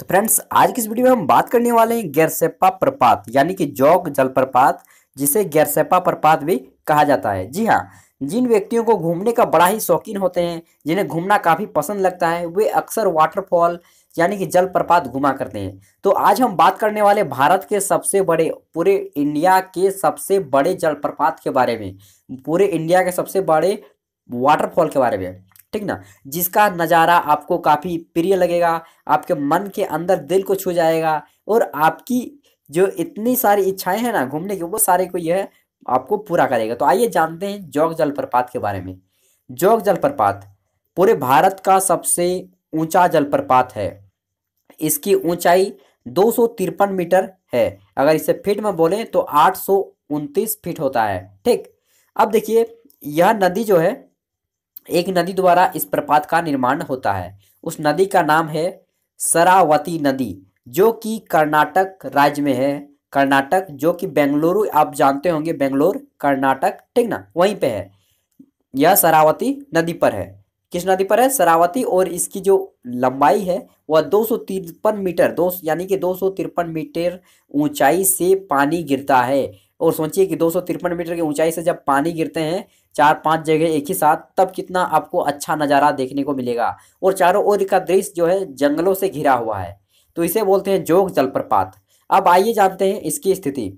तो फ्रेंड्स आज की इस वीडियो में हम बात करने वाले हैं गैरसेप्पा प्रपात यानी कि जौग जलप्रपात जिसे गैरसेप्पा प्रपात भी कहा जाता है जी हाँ जिन व्यक्तियों को घूमने का बड़ा ही शौकीन होते हैं जिन्हें घूमना काफ़ी पसंद लगता है वे अक्सर वाटरफॉल यानी कि जलप्रपात घुमा करते हैं तो आज हम बात करने वाले भारत के सबसे बड़े पूरे इंडिया के सबसे बड़े जलप्रपात के बारे में पूरे इंडिया के सबसे बड़े वाटरफॉल के बारे में ठीक ना जिसका नज़ारा आपको काफ़ी प्रिय लगेगा आपके मन के अंदर दिल को छू जाएगा और आपकी जो इतनी सारी इच्छाएं हैं ना घूमने की वो सारे को यह आपको पूरा करेगा तो आइए जानते हैं जोग जलप्रपात के बारे में जोग जलप्रपात पूरे भारत का सबसे ऊंचा जलप्रपात है इसकी ऊंचाई दो मीटर है अगर इसे फीट में बोलें तो आठ फीट होता है ठीक अब देखिए यह नदी जो है एक नदी द्वारा इस प्रपात का निर्माण होता है उस नदी का नाम है सरावती नदी जो कि कर्नाटक राज्य में है कर्नाटक जो कि बेंगलुरु आप जानते होंगे बेंगलोर कर्नाटक ठीक ना वहीं पे है यह सरावती नदी पर है किस नदी पर है सरावती और इसकी जो लंबाई है वह दो मीटर दो यानी कि दो मीटर ऊंचाई से पानी गिरता है और सोचिए कि दो मीटर की ऊंचाई से जब पानी गिरते हैं चार पांच जगह एक ही साथ तब कितना आपको अच्छा नज़ारा देखने को मिलेगा और चारों ओर का दृश्य जो है जंगलों से घिरा हुआ है तो इसे बोलते हैं जोग जलप्रपात अब आइए जानते हैं इसकी स्थिति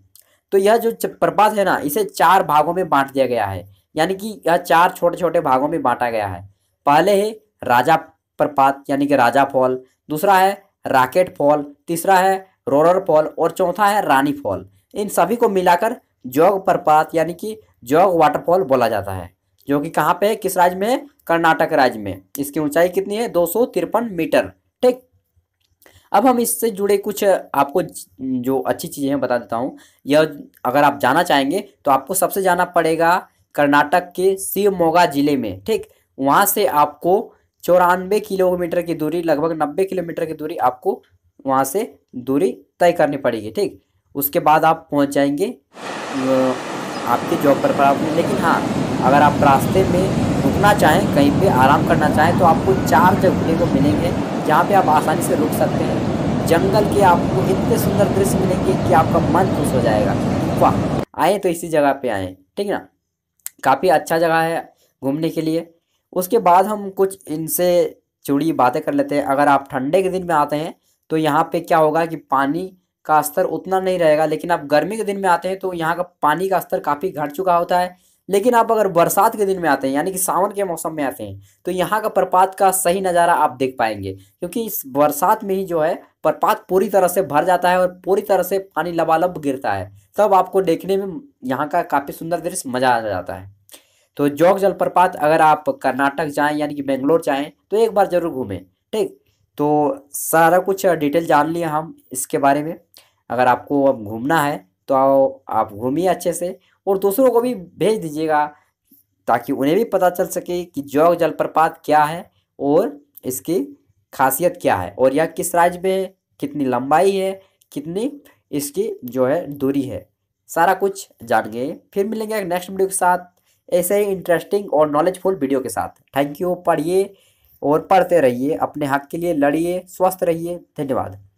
तो यह जो प्रपात है ना इसे चार भागों में बांट दिया गया है यानी कि यह चार छोटे छोटे भागों में बांटा गया है पहले है राजा प्रपात यानी कि राजा फॉल दूसरा है राकेट फॉल तीसरा है रोरर फॉल और चौथा है रानी फॉल इन सभी को मिलाकर जोग प्रपात यानी कि जोग वाटरफॉल बोला जाता है जो कि कहाँ पे है किस राज्य में कर्नाटक राज्य में इसकी ऊंचाई कितनी है दो मीटर ठीक अब हम इससे जुड़े कुछ आपको जो अच्छी चीज़ें हैं बता देता हूँ यह अगर आप जाना चाहेंगे तो आपको सबसे जाना पड़ेगा कर्नाटक के शिवमोगा जिले में ठीक वहाँ से आपको चौरानवे किलोमीटर की दूरी लगभग नब्बे किलोमीटर की दूरी आपको वहाँ से दूरी तय करनी पड़ेगी ठीक उसके बाद आप पहुंच जाएंगे आपके जॉब पर आपने लेकिन हाँ अगर आप रास्ते में रुकना चाहें कहीं पे आराम करना चाहें तो आपको चार जगह को तो मिलेंगे जहाँ पे आप आसानी से रुक सकते हैं जंगल के आपको इतने सुंदर दृश्य मिलेंगे कि आपका मन खुश हो जाएगा वाह आए तो इसी जगह पे आए ठीक है ना काफ़ी अच्छा जगह है घूमने के लिए उसके बाद हम कुछ इनसे जुड़ी बातें कर लेते हैं अगर आप ठंडे के दिन में आते हैं तो यहाँ पे क्या होगा कि पानी का स्तर उतना नहीं रहेगा लेकिन आप गर्मी के दिन में आते हैं तो यहाँ का पानी का स्तर काफ़ी घट चुका होता है लेकिन आप अगर बरसात के दिन में आते हैं यानी कि सावन के मौसम में आते हैं तो यहाँ का प्रपात का सही नज़ारा आप देख पाएंगे क्योंकि इस बरसात में ही जो है प्रपात पूरी तरह से भर जाता है और पूरी तरह से पानी लबालब गिरता है तब आपको देखने में यहाँ का काफ़ी सुंदर दृश्य मज़ा आ जाता है तो जोग जलप्रपात अगर आप कर्नाटक जाएँ यानी कि बेंगलोर जाएँ तो एक बार ज़रूर घूमें ठीक तो सारा कुछ डिटेल जान लिए हम इसके बारे में अगर आपको अब घूमना है तो आप घूमिए अच्छे से और दूसरों को भी भेज दीजिएगा ताकि उन्हें भी पता चल सके कि जौग जलप्रपात क्या है और इसकी खासियत क्या है और यह किस राज्य में कितनी लंबाई है कितनी इसकी जो है दूरी है सारा कुछ जान गए फिर मिलेंगे नेक्स्ट वीडियो के साथ ऐसे ही इंटरेस्टिंग और नॉलेजफुल वीडियो के साथ थैंक यू पढ़िए और पढ़ते रहिए अपने हक के लिए लड़िए स्वस्थ रहिए धन्यवाद